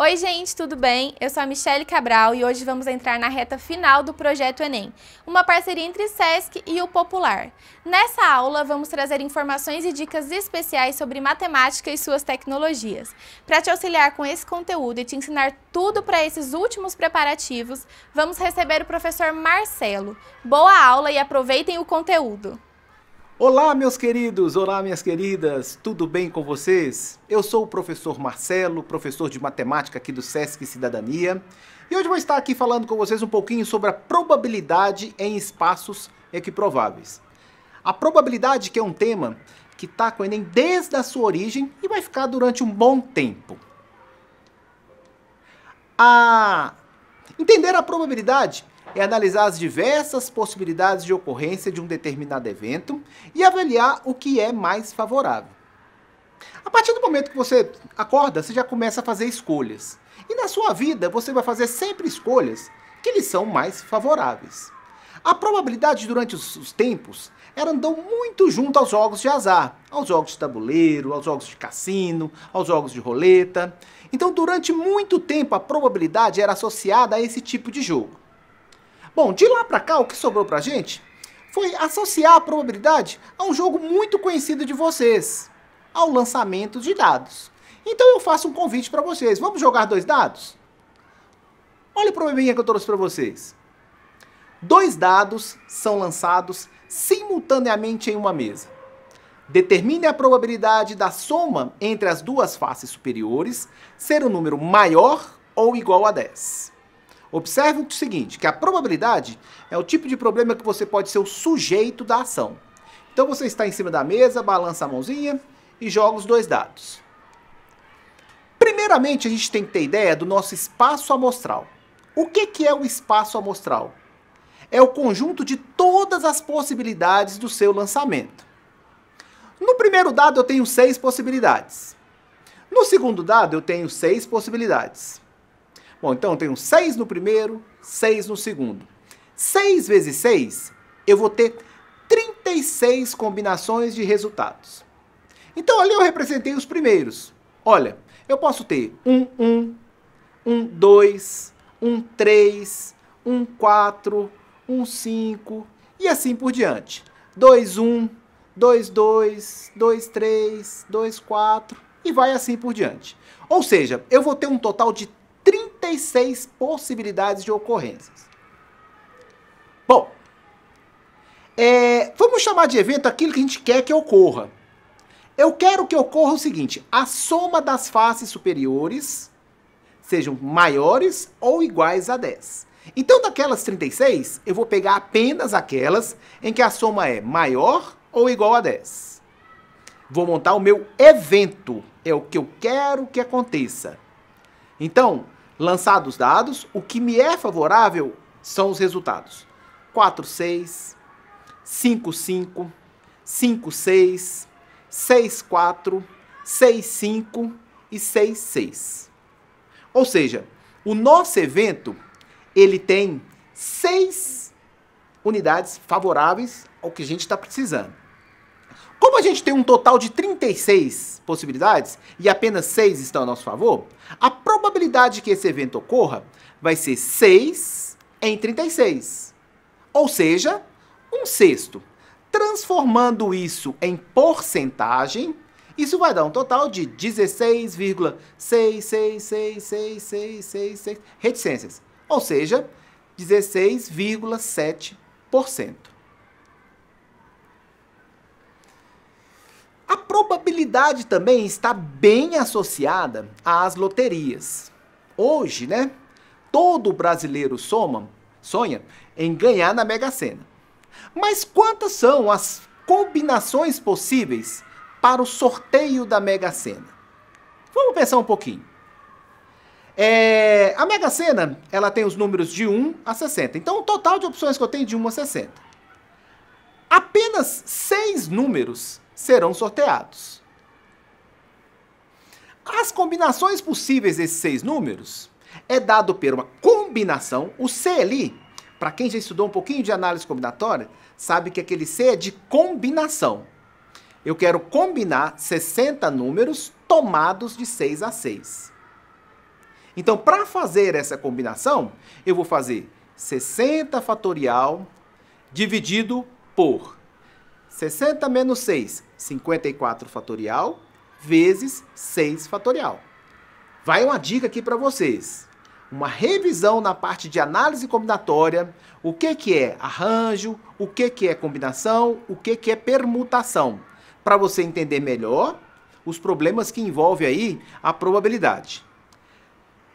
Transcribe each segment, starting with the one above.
Oi, gente, tudo bem? Eu sou a Michelle Cabral e hoje vamos entrar na reta final do Projeto Enem, uma parceria entre SESC e o Popular. Nessa aula, vamos trazer informações e dicas especiais sobre matemática e suas tecnologias. Para te auxiliar com esse conteúdo e te ensinar tudo para esses últimos preparativos, vamos receber o professor Marcelo. Boa aula e aproveitem o conteúdo! Olá, meus queridos, olá, minhas queridas, tudo bem com vocês? Eu sou o professor Marcelo, professor de matemática aqui do SESC Cidadania, e hoje vou estar aqui falando com vocês um pouquinho sobre a probabilidade em espaços equiprováveis. A probabilidade que é um tema que está com o Enem desde a sua origem e vai ficar durante um bom tempo. A... Entender a probabilidade é analisar as diversas possibilidades de ocorrência de um determinado evento e avaliar o que é mais favorável. A partir do momento que você acorda, você já começa a fazer escolhas. E na sua vida, você vai fazer sempre escolhas que lhe são mais favoráveis. A probabilidade durante os, tempos era andou muito junto aos jogos de azar, aos jogos de tabuleiro, aos jogos de cassino, aos jogos de roleta. Então, durante muito tempo, a probabilidade era associada a esse tipo de jogo. Bom, de lá para cá, o que sobrou pra gente foi associar a probabilidade a um jogo muito conhecido de vocês, ao lançamento de dados. Então eu faço um convite para vocês, vamos jogar dois dados? Olha o probleminha que eu trouxe para vocês. Dois dados são lançados simultaneamente em uma mesa. Determine a probabilidade da soma entre as duas faces superiores ser um número maior ou igual a 10. Observe o seguinte, que a probabilidade é o tipo de problema que você pode ser o sujeito da ação. Então você está em cima da mesa, balança a mãozinha e joga os dois dados. Primeiramente, a gente tem que ter ideia do nosso espaço amostral. O que, que é o espaço amostral? É o conjunto de todas as possibilidades do seu lançamento. No primeiro dado eu tenho seis possibilidades. No segundo dado eu tenho seis possibilidades. Bom, então eu tenho 6 no primeiro, 6 no segundo. 6 vezes 6, eu vou ter 36 combinações de resultados. Então ali eu representei os primeiros. Olha, eu posso ter 1, 1, 1, 2, 1, 3, 1, 4, 1, 5 e assim por diante. 2, 1, 2, 2, 2, 3, 2, 4 e vai assim por diante. Ou seja, eu vou ter um total de 36 possibilidades de ocorrências. Bom, é, vamos chamar de evento aquilo que a gente quer que ocorra. Eu quero que ocorra o seguinte: a soma das faces superiores sejam maiores ou iguais a 10. Então, daquelas 36, eu vou pegar apenas aquelas em que a soma é maior ou igual a 10. Vou montar o meu evento, é o que eu quero que aconteça. Então, Lançados dados, o que me é favorável são os resultados. 4, 6, 5, 5, 5, 6, 6, 4, 6, 5 e 6, 6. Ou seja, o nosso evento ele tem seis unidades favoráveis ao que a gente está precisando. Como a gente tem um total de 36 possibilidades e apenas 6 estão a nosso favor, a probabilidade que esse evento ocorra vai ser 6 em 36. Ou seja, um sexto. Transformando isso em porcentagem, isso vai dar um total de 16,6666666 reticências, ou seja, 16,7%. A probabilidade também está bem associada às loterias. Hoje, né? Todo brasileiro soma, sonha em ganhar na Mega Sena. Mas quantas são as combinações possíveis para o sorteio da Mega Sena? Vamos pensar um pouquinho. É, a Mega Sena, ela tem os números de 1 a 60. Então, o total de opções que eu tenho é de 1 a 60. Apenas seis números serão sorteados. As combinações possíveis desses seis números é dado por uma combinação, o C ali, para quem já estudou um pouquinho de análise combinatória, sabe que aquele C é de combinação. Eu quero combinar 60 números tomados de 6 a 6. Então, para fazer essa combinação, eu vou fazer 60 fatorial dividido por 60 menos 6, 54 fatorial, vezes 6 fatorial. Vai uma dica aqui para vocês. Uma revisão na parte de análise combinatória, o que, que é arranjo, o que, que é combinação, o que, que é permutação, para você entender melhor os problemas que envolvem aí a probabilidade.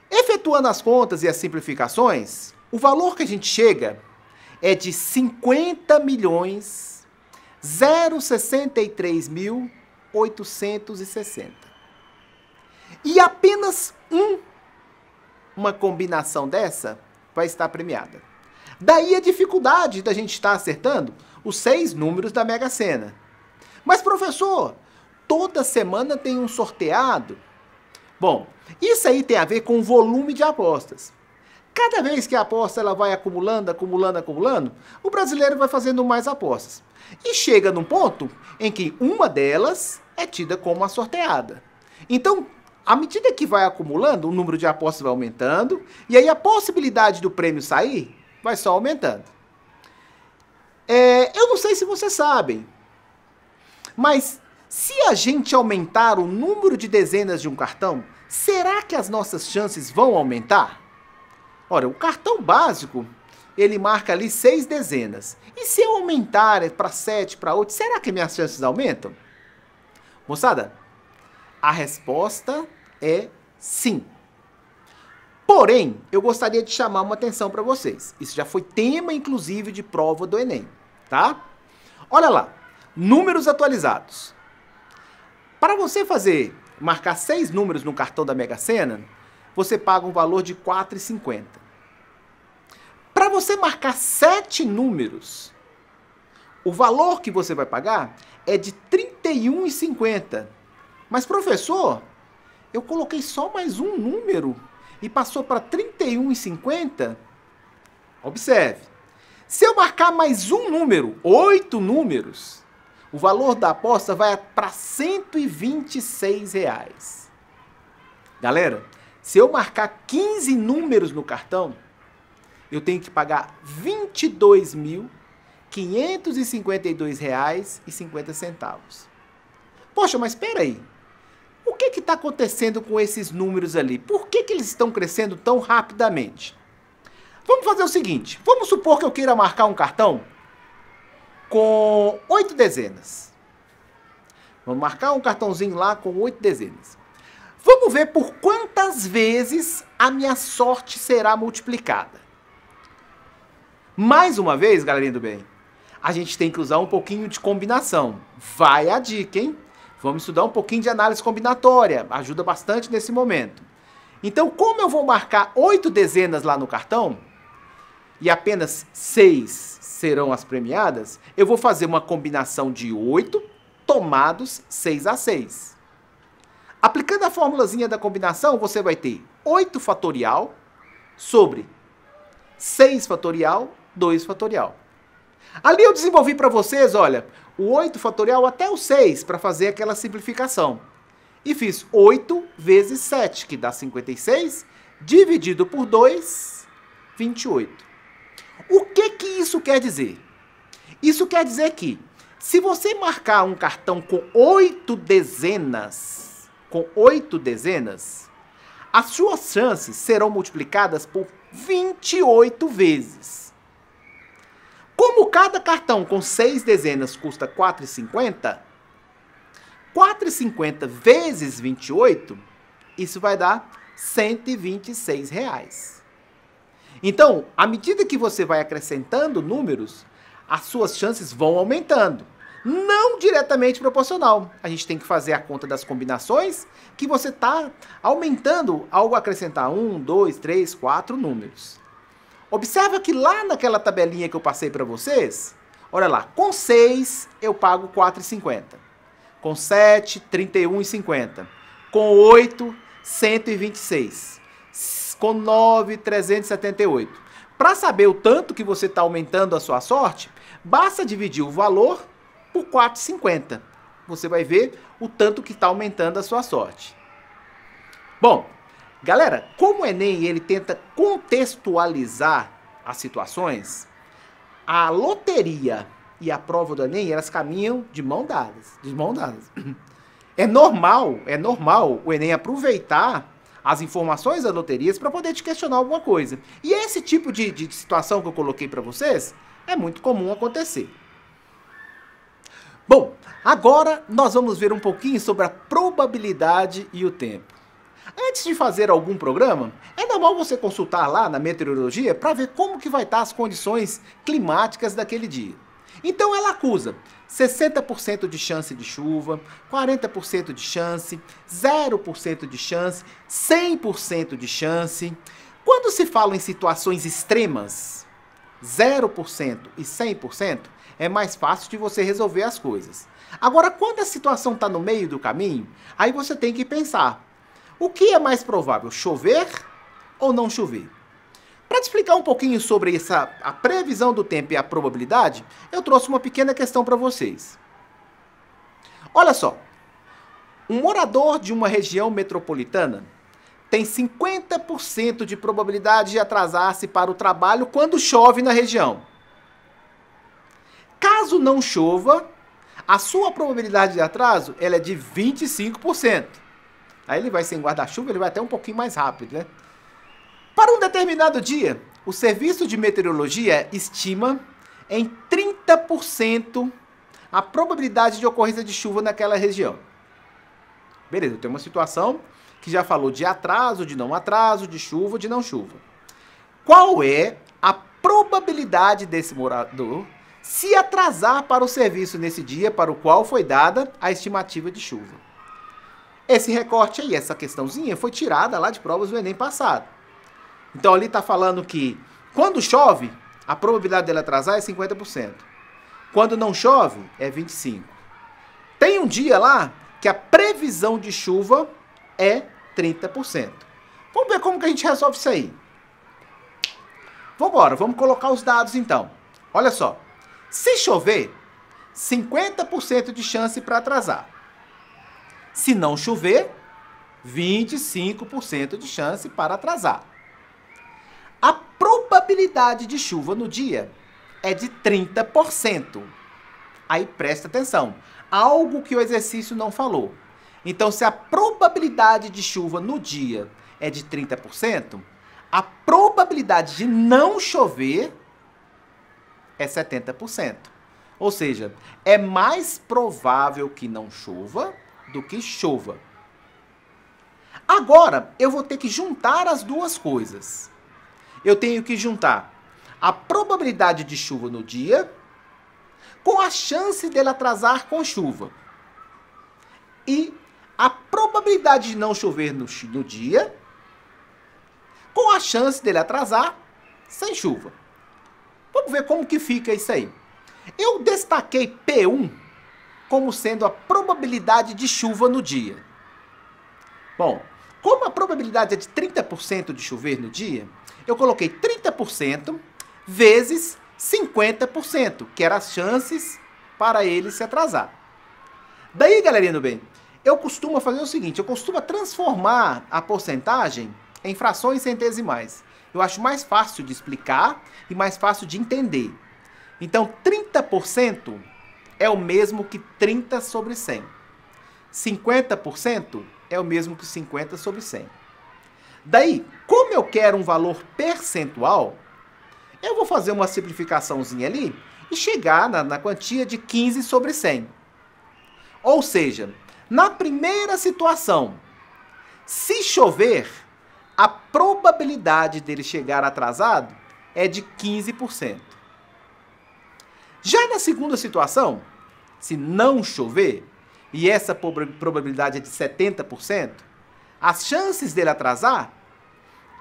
Efetuando as contas e as simplificações, o valor que a gente chega é de 50 milhões 063.860. E apenas um, uma combinação dessa, vai estar premiada. Daí a dificuldade da gente estar acertando os seis números da Mega Sena. Mas, professor, toda semana tem um sorteado? Bom, isso aí tem a ver com o volume de apostas. Cada vez que a aposta ela vai acumulando, acumulando, acumulando, o brasileiro vai fazendo mais apostas. E chega num ponto em que uma delas é tida como a sorteada. Então, à medida que vai acumulando, o número de apostas vai aumentando, e aí a possibilidade do prêmio sair vai só aumentando. É, eu não sei se vocês sabem, mas se a gente aumentar o número de dezenas de um cartão, será que as nossas chances vão aumentar? Ora, o cartão básico, ele marca ali seis dezenas. E se eu aumentar é para sete, para oito, será que minhas chances aumentam? Moçada, a resposta é sim. Porém, eu gostaria de chamar uma atenção para vocês. Isso já foi tema, inclusive, de prova do Enem, tá? Olha lá, números atualizados. Para você fazer, marcar seis números no cartão da Mega Sena, você paga um valor de R$ 4,50. Para você marcar sete números, o valor que você vai pagar é de R$ 31,50. Mas professor, eu coloquei só mais um número e passou para 31,50? Observe. Se eu marcar mais um número, oito números, o valor da aposta vai para R$ 126. Reais. Galera, se eu marcar 15 números no cartão, eu tenho que pagar R$ 22.552,50. Poxa, mas espera aí. O que está acontecendo com esses números ali? Por que, que eles estão crescendo tão rapidamente? Vamos fazer o seguinte: vamos supor que eu queira marcar um cartão com oito dezenas. Vamos marcar um cartãozinho lá com oito dezenas. Vamos ver por quantas vezes a minha sorte será multiplicada. Mais uma vez, galerinha do bem, a gente tem que usar um pouquinho de combinação. Vai a dica, hein? Vamos estudar um pouquinho de análise combinatória, ajuda bastante nesse momento. Então, como eu vou marcar oito dezenas lá no cartão e apenas seis serão as premiadas, eu vou fazer uma combinação de oito tomados seis a seis. Aplicando a formulazinha da combinação, você vai ter 8 fatorial sobre 6 fatorial, 2 fatorial. Ali eu desenvolvi para vocês, olha, o 8 fatorial até o 6 para fazer aquela simplificação. E fiz 8 vezes 7, que dá 56, dividido por 2, 28. O que que isso quer dizer? Isso quer dizer que se você marcar um cartão com 8 dezenas, com oito dezenas, as suas chances serão multiplicadas por 28 vezes. Como cada cartão com seis dezenas custa 4,50, 4,50 vezes 28, isso vai dar 126 reais. Então, à medida que você vai acrescentando números, as suas chances vão aumentando não diretamente proporcional. A gente tem que fazer a conta das combinações que você está aumentando ao acrescentar um, dois, três, quatro números. Observa que lá naquela tabelinha que eu passei para vocês, olha lá, com 6 eu pago 4,50. Com 7, 31,50. Com 8, 126. Com 9, 378. Para saber o tanto que você está aumentando a sua sorte, basta dividir o valor por 4,50. Você vai ver o tanto que está aumentando a sua sorte. Bom, galera, como o Enem ele tenta contextualizar as situações, a loteria e a prova do Enem, elas caminham de mão dadas, de mão dadas. É normal, é normal o Enem aproveitar as informações das loterias para poder te questionar alguma coisa. E esse tipo de, de situação que eu coloquei para vocês é muito comum acontecer. Bom, agora nós vamos ver um pouquinho sobre a probabilidade e o tempo. Antes de fazer algum programa, é normal você consultar lá na meteorologia para ver como que vai estar as condições climáticas daquele dia. Então ela acusa 60% de chance de chuva, 40% de chance, 0% de chance, 100% de chance. Quando se fala em situações extremas, 0% e 100%, é mais fácil de você resolver as coisas. Agora, quando a situação está no meio do caminho, aí você tem que pensar: o que é mais provável, chover ou não chover? Para te explicar um pouquinho sobre essa, a previsão do tempo e a probabilidade, eu trouxe uma pequena questão para vocês. Olha só, um morador de uma região metropolitana tem 50% de probabilidade de atrasar-se para o trabalho quando chove na região caso não chova, a sua probabilidade de atraso ela é de 25%. Aí ele vai sem guarda-chuva, ele vai até um pouquinho mais rápido, né? Para um determinado dia, o serviço de meteorologia estima em 30% a probabilidade de ocorrência de chuva naquela região. Beleza, tem uma situação que já falou de atraso, de não atraso, de chuva, de não chuva. Qual é a probabilidade desse morador se atrasar para o serviço nesse dia para o qual foi dada a estimativa de chuva. Esse recorte aí, essa questãozinha, foi tirada lá de provas do Enem passado. Então ali está falando que quando chove, a probabilidade dele atrasar é 50%. Quando não chove, é 25%. Tem um dia lá que a previsão de chuva é 30%. Vamos ver como que a gente resolve isso aí. Vamos embora, vamos colocar os dados então. Olha só. Se chover, 50% de chance para atrasar. Se não chover, 25% de chance para atrasar. A probabilidade de chuva no dia é de 30%. Aí presta atenção, algo que o exercício não falou. Então, se a probabilidade de chuva no dia é de 30%, a probabilidade de não chover é 70%. Ou seja, é mais provável que não chova do que chova. Agora, eu vou ter que juntar as duas coisas. Eu tenho que juntar a probabilidade de chuva no dia com a chance dele atrasar com chuva. E a probabilidade de não chover no, no dia com a chance dele atrasar sem chuva. Vamos ver como que fica isso aí. Eu destaquei P1 como sendo a probabilidade de chuva no dia. Bom, como a probabilidade é de 30% de chover no dia, eu coloquei 30% vezes 50%, que era as chances para ele se atrasar. Daí, galerinha do bem, eu costumo fazer o seguinte, eu costumo transformar a porcentagem em frações centesimais eu acho mais fácil de explicar e mais fácil de entender. Então, 30% é o mesmo que 30 sobre 100. 50% é o mesmo que 50 sobre 100. Daí, como eu quero um valor percentual, eu vou fazer uma simplificaçãozinha ali e chegar na, na quantia de 15 sobre 100. Ou seja, na primeira situação, se chover, a probabilidade dele chegar atrasado é de 15%. Já na segunda situação, se não chover, e essa probabilidade é de 70%, as chances dele atrasar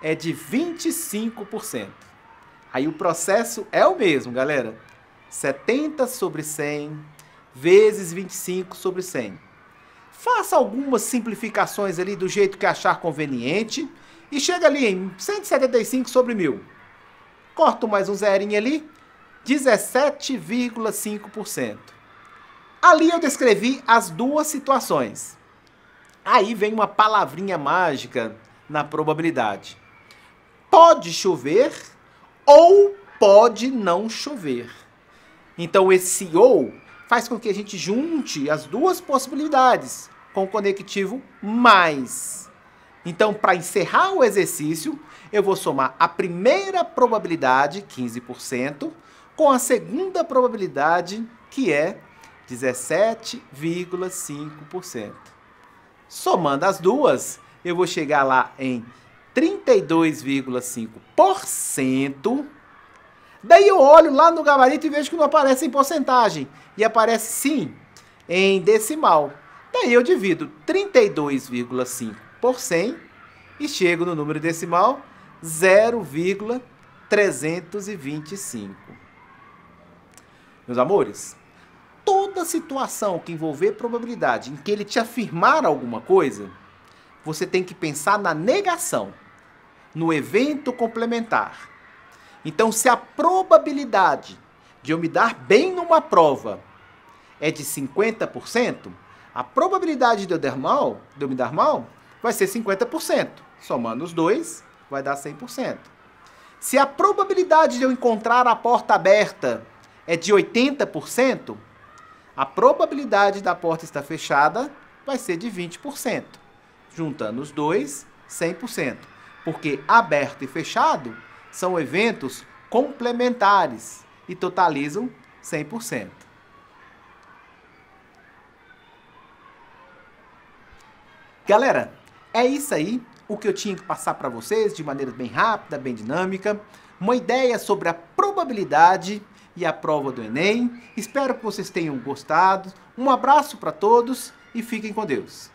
é de 25%. Aí o processo é o mesmo, galera. 70 sobre 100 vezes 25 sobre 100. Faça algumas simplificações ali do jeito que achar conveniente e chega ali em 175 sobre mil. Corto mais um zerinho ali, 17,5%. Ali eu descrevi as duas situações. Aí vem uma palavrinha mágica na probabilidade. Pode chover ou pode não chover. Então esse ou faz com que a gente junte as duas possibilidades com o conectivo mais. Então, para encerrar o exercício, eu vou somar a primeira probabilidade, 15%, com a segunda probabilidade, que é 17,5%. Somando as duas, eu vou chegar lá em 32,5%. Daí eu olho lá no gabarito e vejo que não aparece em porcentagem. E aparece sim em decimal. Daí eu divido 32,5 por 100 e chego no número decimal 0,325. Meus amores, toda situação que envolver probabilidade em que ele te afirmar alguma coisa, você tem que pensar na negação, no evento complementar. Então, se a probabilidade de eu me dar bem numa prova é de 50%, a probabilidade de eu, der mal, de eu me dar mal vai ser 50%. Somando os dois, vai dar 100%. Se a probabilidade de eu encontrar a porta aberta é de 80%, a probabilidade da porta estar fechada vai ser de 20%. Juntando os dois, 100%. Porque aberto e fechado são eventos complementares e totalizam 100%. Galera, é isso aí, o que eu tinha que passar para vocês de maneira bem rápida, bem dinâmica, uma ideia sobre a probabilidade e a prova do Enem. Espero que vocês tenham gostado. Um abraço para todos e fiquem com Deus.